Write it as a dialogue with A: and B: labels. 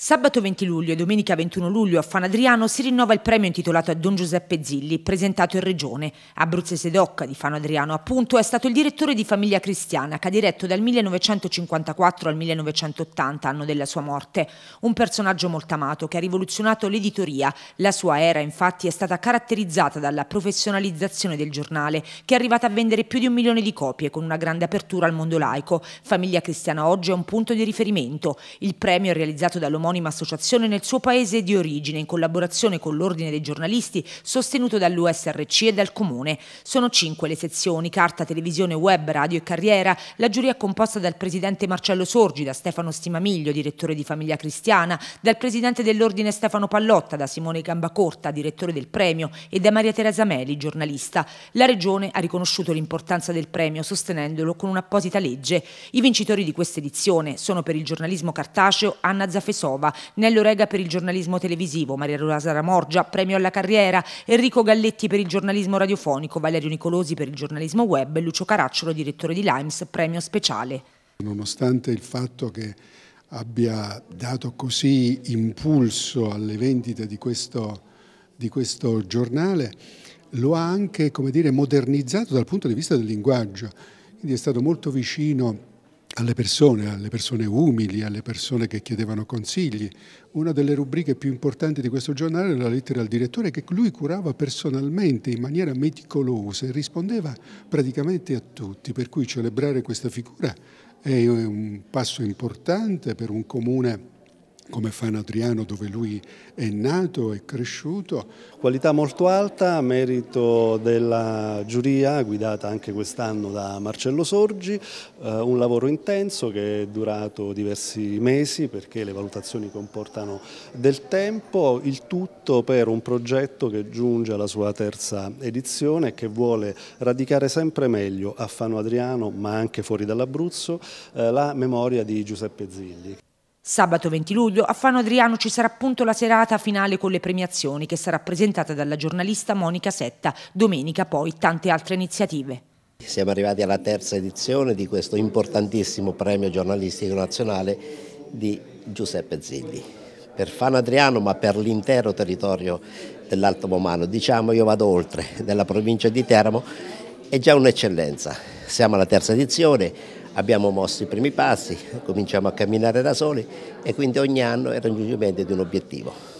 A: Sabato 20 luglio e domenica 21 luglio a Fan Adriano si rinnova il premio intitolato a Don Giuseppe Zilli, presentato in regione. Abruzzese Docca di Fan Adriano, appunto, è stato il direttore di Famiglia Cristiana, che ha diretto dal 1954 al 1980, anno della sua morte. Un personaggio molto amato che ha rivoluzionato l'editoria. La sua era, infatti, è stata caratterizzata dalla professionalizzazione del giornale, che è arrivata a vendere più di un milione di copie, con una grande apertura al mondo laico. Famiglia Cristiana oggi è un punto di riferimento. Il premio è realizzato dall'omologo omonima associazione nel suo paese di origine in collaborazione con l'Ordine dei giornalisti sostenuto dall'USRC e dal Comune. Sono cinque le sezioni, carta, televisione, web, radio e carriera. La giuria è composta dal presidente Marcello Sorgi, da Stefano Stimamiglio, direttore di Famiglia Cristiana, dal presidente dell'Ordine Stefano Pallotta, da Simone Gambacorta, direttore del premio, e da Maria Teresa Meli, giornalista. La Regione ha riconosciuto l'importanza del premio sostenendolo con un'apposita legge. I vincitori di questa edizione sono per il giornalismo cartaceo Anna Zafesova, Bellanova, Nello Rega per il giornalismo televisivo, Maria Rosa Ramorgia, premio alla carriera, Enrico Galletti per il giornalismo radiofonico, Valerio Nicolosi per il giornalismo web e Lucio Caracciolo, direttore di Limes, premio speciale.
B: Nonostante il fatto che abbia dato così impulso alle vendite di questo, di questo giornale, lo ha anche dire, modernizzato dal punto di vista del linguaggio, quindi è stato molto vicino alle persone, alle persone umili, alle persone che chiedevano consigli. Una delle rubriche più importanti di questo giornale era la lettera al direttore che lui curava personalmente in maniera meticolosa e rispondeva praticamente a tutti, per cui celebrare questa figura è un passo importante per un comune come Fano Adriano dove lui è nato e cresciuto. Qualità molto
C: alta, merito della giuria guidata anche quest'anno da Marcello Sorgi, eh, un lavoro intenso che è durato diversi mesi perché le valutazioni comportano del tempo, il tutto per un progetto che giunge alla sua terza edizione e che vuole radicare sempre meglio a Fano Adriano ma anche fuori dall'Abruzzo eh, la memoria di Giuseppe Zilli.
A: Sabato 20 luglio a Fano Adriano ci sarà appunto la serata finale con le premiazioni che sarà presentata dalla giornalista Monica Setta, domenica poi tante altre iniziative.
D: Siamo arrivati alla terza edizione di questo importantissimo premio giornalistico nazionale di Giuseppe Zilli. Per Fano Adriano ma per l'intero territorio dell'Alto Momano, diciamo io vado oltre, della provincia di Teramo, è già un'eccellenza. Siamo alla terza edizione, abbiamo mosso i primi passi, cominciamo a camminare da soli e quindi ogni anno è il raggiungimento di un obiettivo.